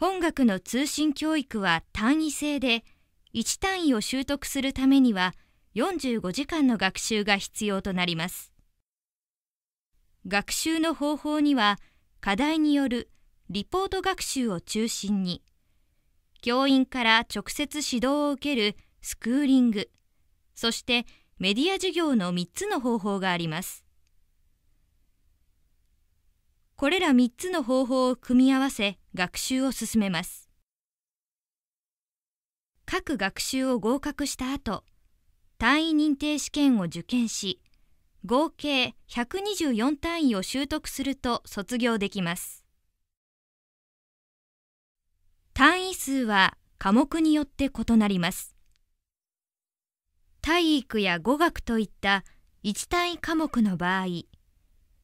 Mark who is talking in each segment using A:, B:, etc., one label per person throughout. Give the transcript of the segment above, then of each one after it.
A: 本学の通信教育は単位制で1単位を習得するためには45時間の学習が必要となります学習の方法には課題によるリポート学習を中心に教員から直接指導を受けるスクーリングそしてメディア授業の3つの方法がありますこれら3つの方法を組み合わせ学習を進めます。各学習を合格した後、単位認定試験を受験し、合計124単位を習得すると卒業できます。単位数は科目によって異なります。体育や語学といった1単位科目の場合、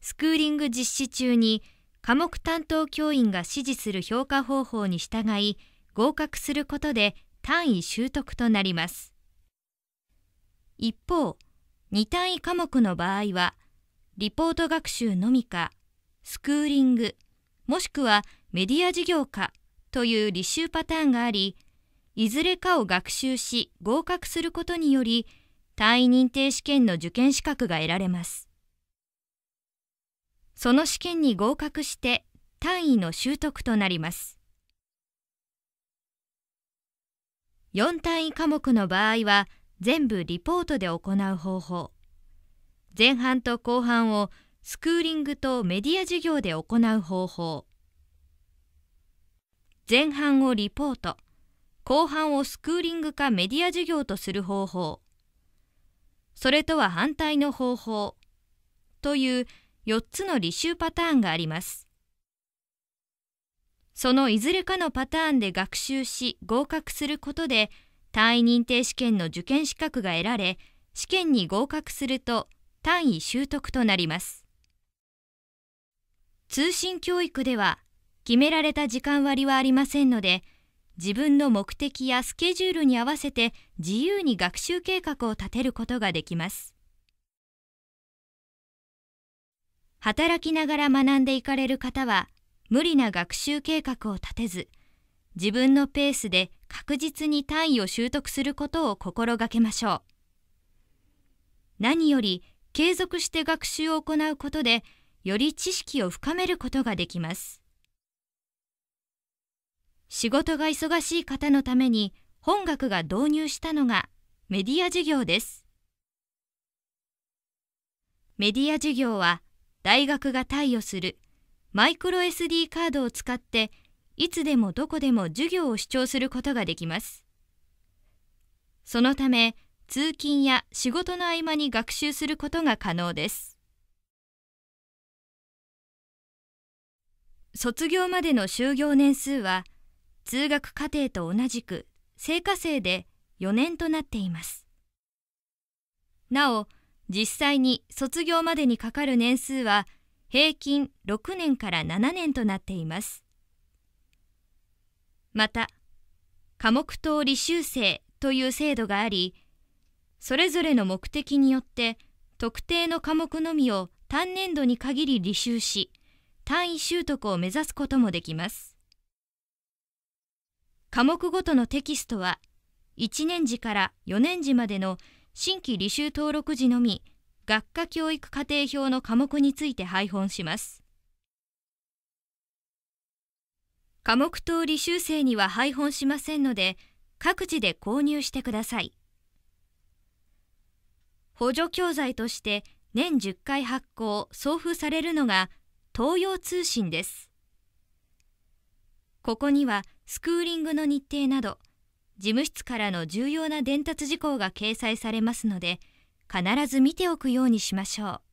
A: スクーリング実施中に科目担当教員が指示する評価方法に従い合格することで単位習得となります一方2単位科目の場合はリポート学習のみかスクーリングもしくはメディア事業かという履修パターンがありいずれかを学習し合格することにより単位認定試験の受験資格が得られますその試験に合格して単位の習得となります。4単位科目の場合は全部リポートで行う方法。前半と後半をスクーリングとメディア授業で行う方法。前半をリポート、後半をスクーリングかメディア授業とする方法。それとは反対の方法という4つの履修パターンがあります。そのいずれかのパターンで学習し合格することで単位認定試験の受験資格が得られ試験に合格すると単位習得となります通信教育では決められた時間割はありませんので自分の目的やスケジュールに合わせて自由に学習計画を立てることができます働きながら学んでいかれる方は無理な学習計画を立てず自分のペースで確実に単位を習得することを心がけましょう何より継続して学習を行うことでより知識を深めることができます仕事が忙しい方のために本学が導入したのがメディア授業ですメディア授業は大学が貸与するマイクロ SD カードを使っていつでもどこでも授業を視聴することができます。そのため通勤や仕事の合間に学習することが可能です。卒業までの就業年数は通学課程と同じく正課生で4年となっています。なお、実際に卒業までにかかる年数は平均6年から7年となっています。また、科目等履修生という制度があり、それぞれの目的によって特定の科目のみを単年度に限り履修し、単位習得を目指すこともできます。科目ごとのテキストは1年次から4年次までの新規履修登録時のみ学科教育課程表の科目について配本します科目等履修生には配本しませんので各自で購入してください補助教材として年10回発行送付されるのが東洋通信ですここにはスクーリングの日程など事務室からの重要な伝達事項が掲載されますので必ず見ておくようにしましょう。